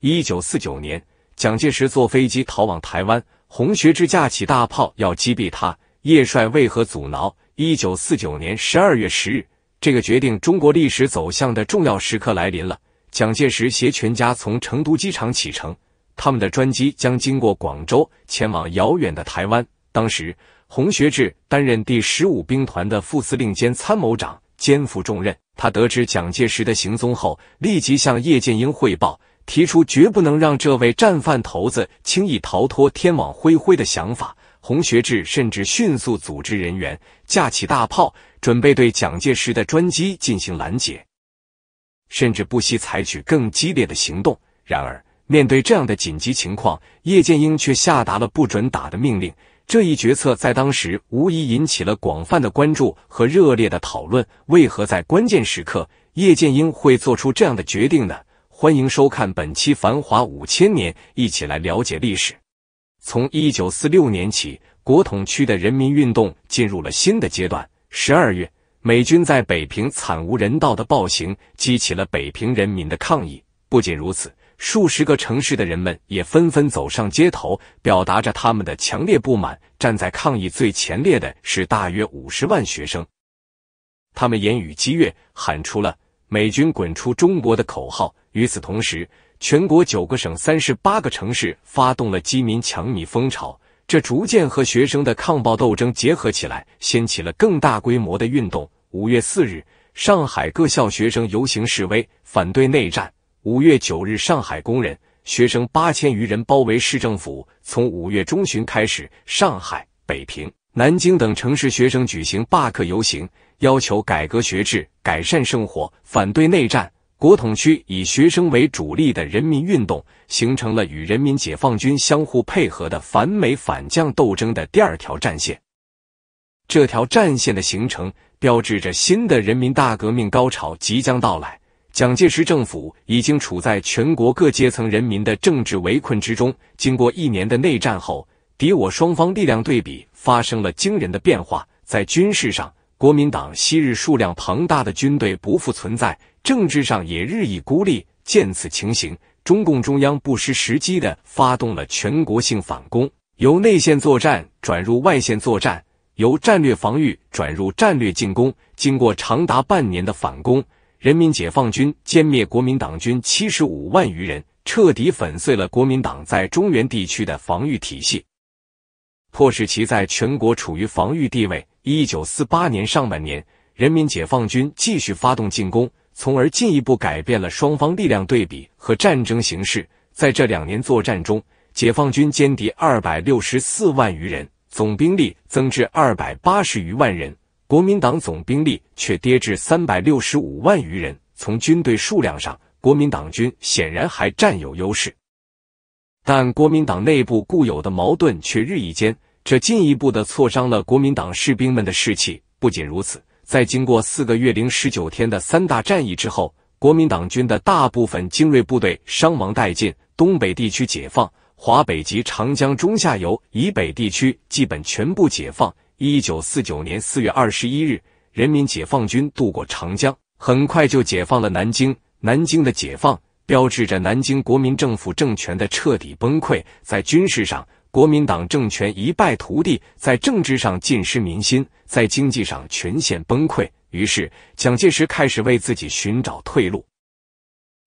一九四九年，蒋介石坐飞机逃往台湾，洪学智架起大炮要击毙他。叶帅为何阻挠？一九四九年十二月十日，这个决定中国历史走向的重要时刻来临了。蒋介石携全家从成都机场启程，他们的专机将经过广州，前往遥远的台湾。当时，洪学智担任第十五兵团的副司令兼参谋长，肩负重任。他得知蒋介石的行踪后，立即向叶剑英汇报。提出绝不能让这位战犯头子轻易逃脱天网恢恢的想法。洪学智甚至迅速组织人员架起大炮，准备对蒋介石的专机进行拦截，甚至不惜采取更激烈的行动。然而，面对这样的紧急情况，叶剑英却下达了不准打的命令。这一决策在当时无疑引起了广泛的关注和热烈的讨论。为何在关键时刻，叶剑英会做出这样的决定呢？欢迎收看本期《繁华五千年》，一起来了解历史。从一九四六年起，国统区的人民运动进入了新的阶段。十二月，美军在北平惨无人道的暴行激起了北平人民的抗议。不仅如此，数十个城市的人们也纷纷走上街头，表达着他们的强烈不满。站在抗议最前列的是大约五十万学生，他们言语激越，喊出了。美军滚出中国的口号。与此同时，全国九个省、三十八个城市发动了饥民抢米风潮，这逐渐和学生的抗暴斗争结合起来，掀起了更大规模的运动。五月四日，上海各校学生游行示威，反对内战。五月九日，上海工人、学生八千余人包围市政府。从五月中旬开始，上海、北平。南京等城市学生举行罢课游行，要求改革学制、改善生活、反对内战。国统区以学生为主力的人民运动，形成了与人民解放军相互配合的反美反将斗争的第二条战线。这条战线的形成，标志着新的人民大革命高潮即将到来。蒋介石政府已经处在全国各阶层人民的政治围困之中。经过一年的内战后，敌我双方力量对比发生了惊人的变化，在军事上，国民党昔日数量庞大的军队不复存在；政治上也日益孤立。见此情形，中共中央不失时机的发动了全国性反攻，由内线作战转入外线作战，由战略防御转入战略进攻。经过长达半年的反攻，人民解放军歼灭国民党军七十五万余人，彻底粉碎了国民党在中原地区的防御体系。迫使其在全国处于防御地位。一九四八年上半年，人民解放军继续发动进攻，从而进一步改变了双方力量对比和战争形势。在这两年作战中，解放军歼敌二百六十四万余人，总兵力增至二百八十余万人；国民党总兵力却跌至三百六十五万余人。从军队数量上，国民党军显然还占有优势。但国民党内部固有的矛盾却日益尖，这进一步的挫伤了国民党士兵们的士气。不仅如此，在经过四个月零十九天的三大战役之后，国民党军的大部分精锐部队伤亡殆尽。东北地区解放，华北及长江中下游以北地区基本全部解放。一九四九年四月二十一日，人民解放军渡过长江，很快就解放了南京。南京的解放。标志着南京国民政府政权的彻底崩溃，在军事上，国民党政权一败涂地；在政治上，尽失民心；在经济上，全线崩溃。于是，蒋介石开始为自己寻找退路，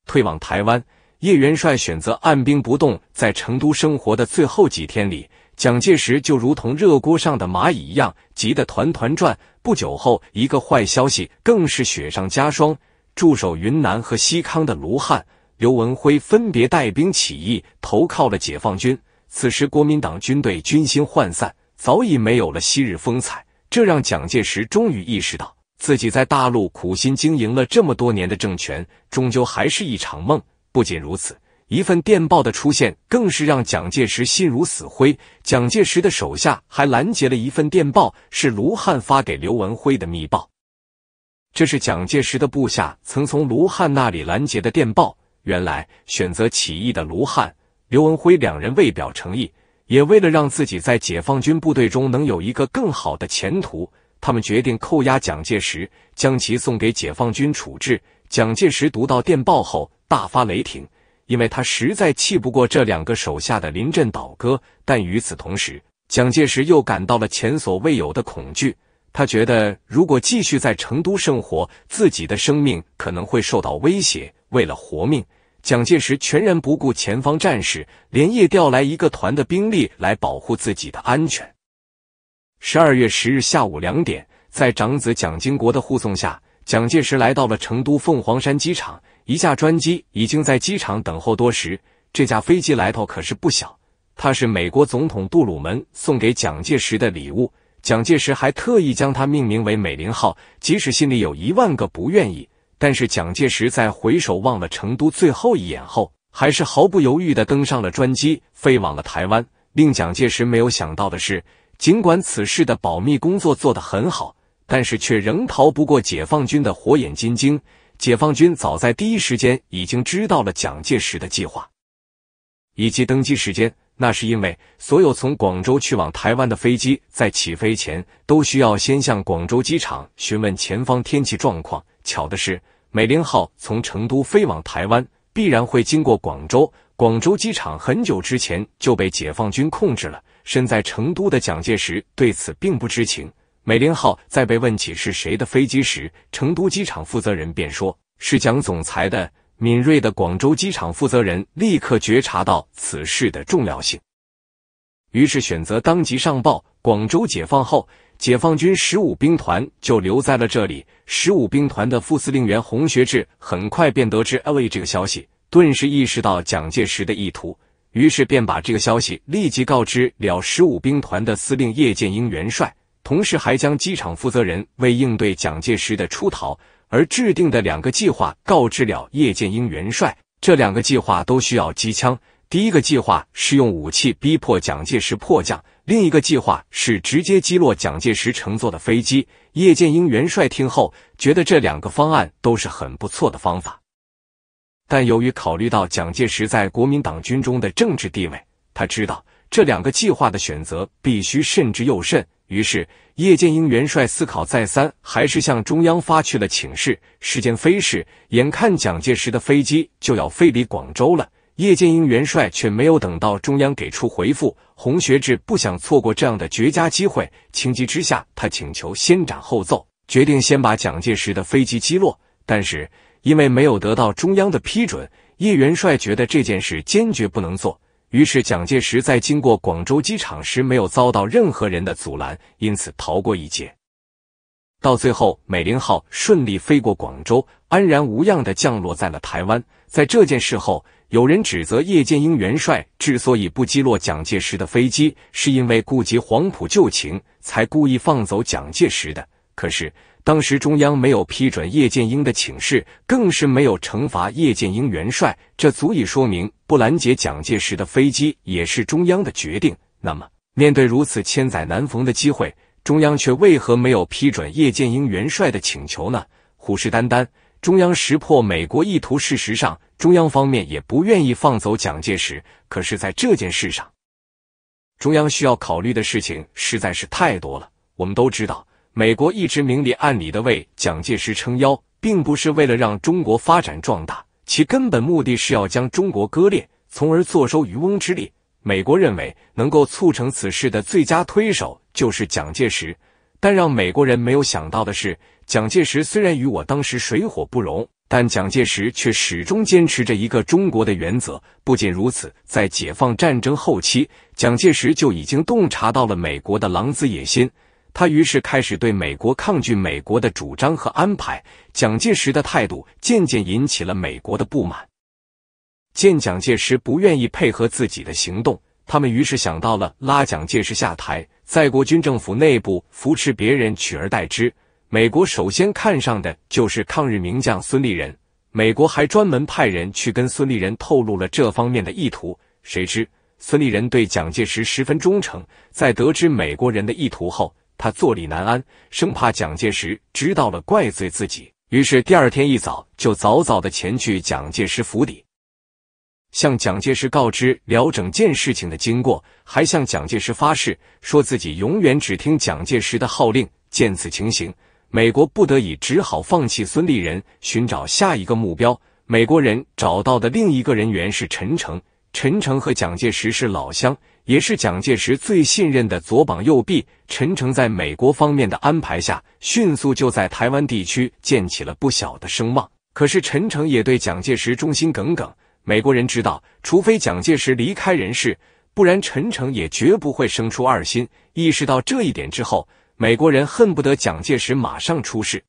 退往台湾。叶元帅选择按兵不动。在成都生活的最后几天里，蒋介石就如同热锅上的蚂蚁一样，急得团团转。不久后，一个坏消息更是雪上加霜：驻守云南和西康的卢汉。刘文辉分别带兵起义，投靠了解放军。此时国民党军队军心涣散，早已没有了昔日风采。这让蒋介石终于意识到，自己在大陆苦心经营了这么多年的政权，终究还是一场梦。不仅如此，一份电报的出现，更是让蒋介石心如死灰。蒋介石的手下还拦截了一份电报，是卢汉发给刘文辉的密报。这是蒋介石的部下曾从卢汉那里拦截的电报。原来选择起义的卢汉、刘文辉两人为表诚意，也为了让自己在解放军部队中能有一个更好的前途，他们决定扣押蒋介石，将其送给解放军处置。蒋介石读到电报后大发雷霆，因为他实在气不过这两个手下的临阵倒戈。但与此同时，蒋介石又感到了前所未有的恐惧。他觉得，如果继续在成都生活，自己的生命可能会受到威胁。为了活命，蒋介石全然不顾前方战事，连夜调来一个团的兵力来保护自己的安全。十二月十日下午两点，在长子蒋经国的护送下，蒋介石来到了成都凤凰山机场。一架专机已经在机场等候多时。这架飞机来头可是不小，它是美国总统杜鲁门送给蒋介石的礼物。蒋介石还特意将它命名为“美龄号”，即使心里有一万个不愿意，但是蒋介石在回首望了成都最后一眼后，还是毫不犹豫的登上了专机，飞往了台湾。令蒋介石没有想到的是，尽管此事的保密工作做得很好，但是却仍逃不过解放军的火眼金睛。解放军早在第一时间已经知道了蒋介石的计划，以及登机时间。那是因为所有从广州去往台湾的飞机在起飞前都需要先向广州机场询问前方天气状况。巧的是，美林号从成都飞往台湾必然会经过广州，广州机场很久之前就被解放军控制了。身在成都的蒋介石对此并不知情。美林号在被问起是谁的飞机时，成都机场负责人便说：“是蒋总裁的。”敏锐的广州机场负责人立刻觉察到此事的重要性，于是选择当即上报。广州解放后，解放军十五兵团就留在了这里。十五兵团的副司令员洪学智很快便得知 l a 这个消息，顿时意识到蒋介石的意图，于是便把这个消息立即告知了十五兵团的司令叶剑英元帅，同时还将机场负责人为应对蒋介石的出逃。而制定的两个计划告知了叶剑英元帅，这两个计划都需要机枪。第一个计划是用武器逼迫蒋介石迫降，另一个计划是直接击落蒋介石乘坐的飞机。叶剑英元帅听后，觉得这两个方案都是很不错的方法，但由于考虑到蒋介石在国民党军中的政治地位，他知道这两个计划的选择必须慎之又慎。于是，叶剑英元帅思考再三，还是向中央发去了请示。时间飞逝，眼看蒋介石的飞机就要飞离广州了，叶剑英元帅却没有等到中央给出回复。洪学智不想错过这样的绝佳机会，情急之下，他请求先斩后奏，决定先把蒋介石的飞机击落。但是，因为没有得到中央的批准，叶元帅觉得这件事坚决不能做。于是蒋介石在经过广州机场时，没有遭到任何人的阻拦，因此逃过一劫。到最后，美龄号顺利飞过广州，安然无恙的降落在了台湾。在这件事后，有人指责叶剑英元帅之所以不击落蒋介石的飞机，是因为顾及黄埔旧情，才故意放走蒋介石的。可是。当时中央没有批准叶剑英的请示，更是没有惩罚叶剑英元帅，这足以说明不拦截蒋介石的飞机也是中央的决定。那么，面对如此千载难逢的机会，中央却为何没有批准叶剑英元帅的请求呢？虎视眈眈，中央识破美国意图。事实上，中央方面也不愿意放走蒋介石。可是，在这件事上，中央需要考虑的事情实在是太多了。我们都知道。美国一直明里暗里的为蒋介石撑腰，并不是为了让中国发展壮大，其根本目的是要将中国割裂，从而坐收渔翁之利。美国认为能够促成此事的最佳推手就是蒋介石，但让美国人没有想到的是，蒋介石虽然与我当时水火不容，但蒋介石却始终坚持着一个中国的原则。不仅如此，在解放战争后期，蒋介石就已经洞察到了美国的狼子野心。他于是开始对美国抗拒美国的主张和安排，蒋介石的态度渐渐引起了美国的不满。见蒋介石不愿意配合自己的行动，他们于是想到了拉蒋介石下台，在国军政府内部扶持别人取而代之。美国首先看上的就是抗日名将孙立人，美国还专门派人去跟孙立人透露了这方面的意图。谁知孙立人对蒋介石十分忠诚，在得知美国人的意图后。他坐立难安，生怕蒋介石知道了怪罪自己，于是第二天一早就早早的前去蒋介石府邸，向蒋介石告知了整件事情的经过，还向蒋介石发誓，说自己永远只听蒋介石的号令。见此情形，美国不得已只好放弃孙立人，寻找下一个目标。美国人找到的另一个人员是陈诚，陈诚和蒋介石是老乡。也是蒋介石最信任的左膀右臂，陈诚在美国方面的安排下，迅速就在台湾地区建起了不小的声望。可是陈诚也对蒋介石忠心耿耿。美国人知道，除非蒋介石离开人世，不然陈诚也绝不会生出二心。意识到这一点之后，美国人恨不得蒋介石马上出事。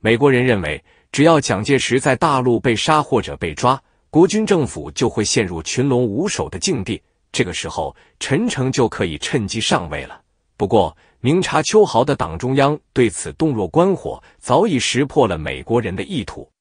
美国人认为，只要蒋介石在大陆被杀或者被抓，国军政府就会陷入群龙无首的境地。这个时候，陈诚就可以趁机上位了。不过，明察秋毫的党中央对此洞若观火，早已识破了美国人的意图。